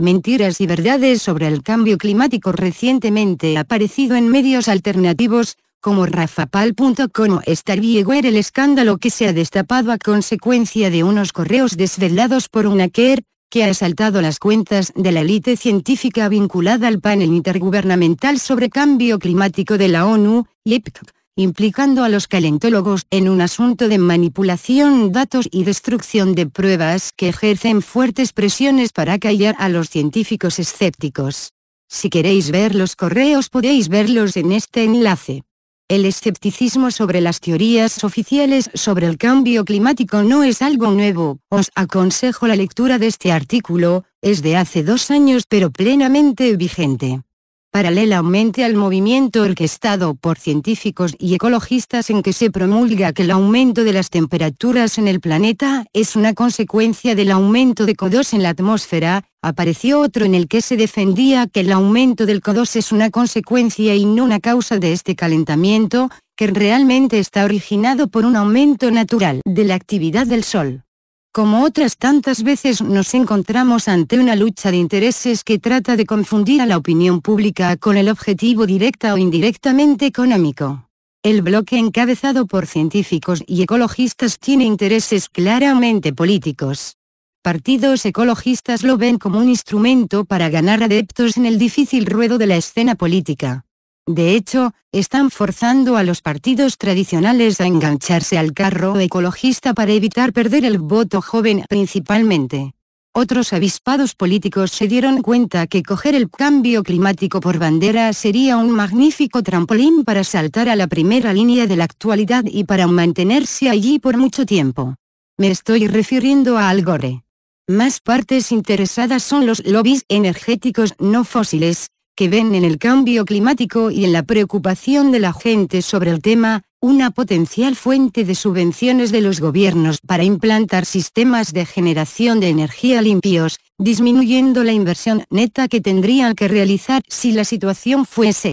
Mentiras y verdades sobre el cambio climático recientemente aparecido en medios alternativos, como rafapal.com o StarViewer el escándalo que se ha destapado a consecuencia de unos correos desvelados por una hacker, que ha asaltado las cuentas de la élite científica vinculada al panel intergubernamental sobre cambio climático de la ONU, IPCC implicando a los calentólogos en un asunto de manipulación datos y destrucción de pruebas que ejercen fuertes presiones para callar a los científicos escépticos. Si queréis ver los correos podéis verlos en este enlace. El escepticismo sobre las teorías oficiales sobre el cambio climático no es algo nuevo, os aconsejo la lectura de este artículo, es de hace dos años pero plenamente vigente paralelamente al movimiento orquestado por científicos y ecologistas en que se promulga que el aumento de las temperaturas en el planeta es una consecuencia del aumento de CO2 en la atmósfera, apareció otro en el que se defendía que el aumento del CO2 es una consecuencia y no una causa de este calentamiento, que realmente está originado por un aumento natural de la actividad del Sol como otras tantas veces nos encontramos ante una lucha de intereses que trata de confundir a la opinión pública con el objetivo directa o indirectamente económico. El bloque encabezado por científicos y ecologistas tiene intereses claramente políticos. Partidos ecologistas lo ven como un instrumento para ganar adeptos en el difícil ruedo de la escena política. De hecho, están forzando a los partidos tradicionales a engancharse al carro ecologista para evitar perder el voto joven principalmente. Otros avispados políticos se dieron cuenta que coger el cambio climático por bandera sería un magnífico trampolín para saltar a la primera línea de la actualidad y para mantenerse allí por mucho tiempo. Me estoy refiriendo a Al Gore. Más partes interesadas son los lobbies energéticos no fósiles, que ven en el cambio climático y en la preocupación de la gente sobre el tema, una potencial fuente de subvenciones de los gobiernos para implantar sistemas de generación de energía limpios, disminuyendo la inversión neta que tendrían que realizar si la situación fuese